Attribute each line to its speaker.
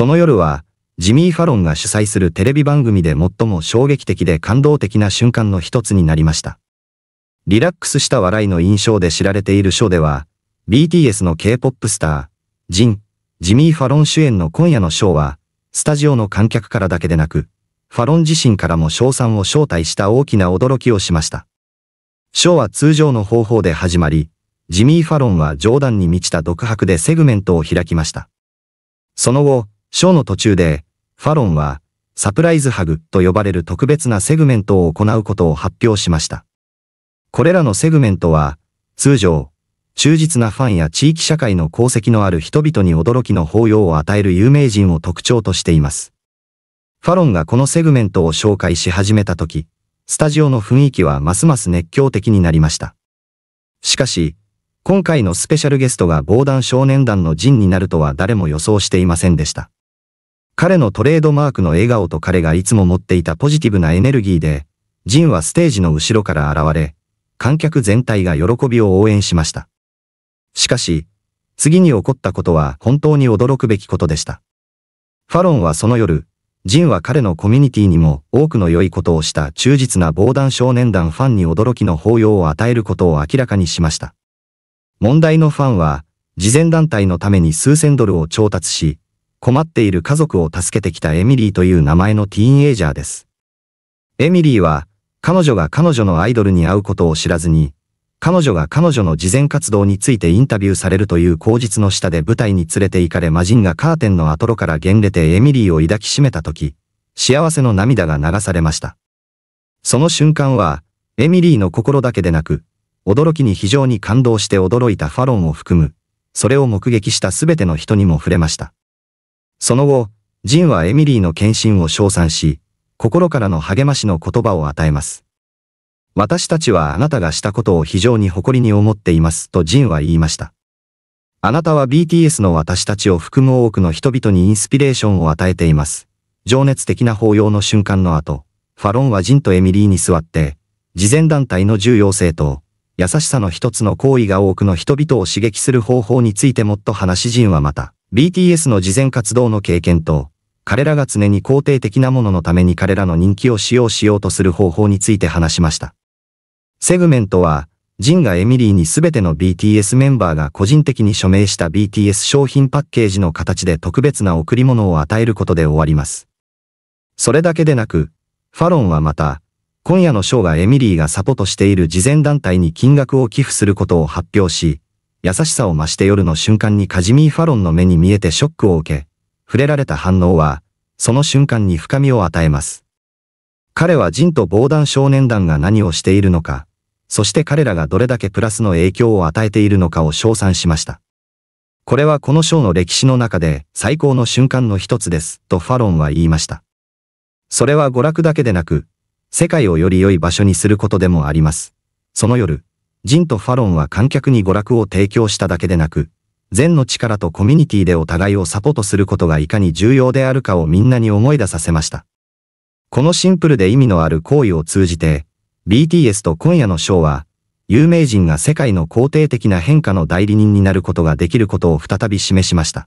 Speaker 1: その夜は、ジミー・ファロンが主催するテレビ番組で最も衝撃的で感動的な瞬間の一つになりました。リラックスした笑いの印象で知られているショーでは、BTS の K-POP スター、ジン、ジミー・ファロン主演の今夜のショーは、スタジオの観客からだけでなく、ファロン自身からも賞賛を招待した大きな驚きをしました。ショーは通常の方法で始まり、ジミー・ファロンは冗談に満ちた独白でセグメントを開きました。その後、ショーの途中で、ファロンは、サプライズハグと呼ばれる特別なセグメントを行うことを発表しました。これらのセグメントは、通常、忠実なファンや地域社会の功績のある人々に驚きの抱擁を与える有名人を特徴としています。ファロンがこのセグメントを紹介し始めた時、スタジオの雰囲気はますます熱狂的になりました。しかし、今回のスペシャルゲストが防弾少年団の陣になるとは誰も予想していませんでした。彼のトレードマークの笑顔と彼がいつも持っていたポジティブなエネルギーで、ジンはステージの後ろから現れ、観客全体が喜びを応援しました。しかし、次に起こったことは本当に驚くべきことでした。ファロンはその夜、ジンは彼のコミュニティにも多くの良いことをした忠実な防弾少年団ファンに驚きの抱擁を与えることを明らかにしました。問題のファンは、慈善団体のために数千ドルを調達し、困っている家族を助けてきたエミリーという名前のティーンエイジャーです。エミリーは、彼女が彼女のアイドルに会うことを知らずに、彼女が彼女の慈善活動についてインタビューされるという口実の下で舞台に連れて行かれ魔人がカーテンのアトロから原れてエミリーを抱きしめた時、幸せの涙が流されました。その瞬間は、エミリーの心だけでなく、驚きに非常に感動して驚いたファロンを含む、それを目撃した全ての人にも触れました。その後、ジンはエミリーの献身を称賛し、心からの励ましの言葉を与えます。私たちはあなたがしたことを非常に誇りに思っていますとジンは言いました。あなたは BTS の私たちを含む多くの人々にインスピレーションを与えています。情熱的な抱擁の瞬間の後、ファロンはジンとエミリーに座って、慈善団体の重要性と、優しさの一つの行為が多くの人々を刺激する方法についてもっと話しジンはまた、BTS の事前活動の経験と、彼らが常に肯定的なもののために彼らの人気を使用しようとする方法について話しました。セグメントは、ジンがエミリーに全ての BTS メンバーが個人的に署名した BTS 商品パッケージの形で特別な贈り物を与えることで終わります。それだけでなく、ファロンはまた、今夜のショーがエミリーがサポートしている事前団体に金額を寄付することを発表し、優しさを増して夜の瞬間にカジミー・ファロンの目に見えてショックを受け、触れられた反応は、その瞬間に深みを与えます。彼はジンと防弾少年団が何をしているのか、そして彼らがどれだけプラスの影響を与えているのかを称賛しました。これはこの章の歴史の中で最高の瞬間の一つです、とファロンは言いました。それは娯楽だけでなく、世界をより良い場所にすることでもあります。その夜、ジンとファロンは観客に娯楽を提供しただけでなく、善の力とコミュニティでお互いをサポートすることがいかに重要であるかをみんなに思い出させました。このシンプルで意味のある行為を通じて、BTS と今夜のショーは、有名人が世界の肯定的な変化の代理人になることができることを再び示しました。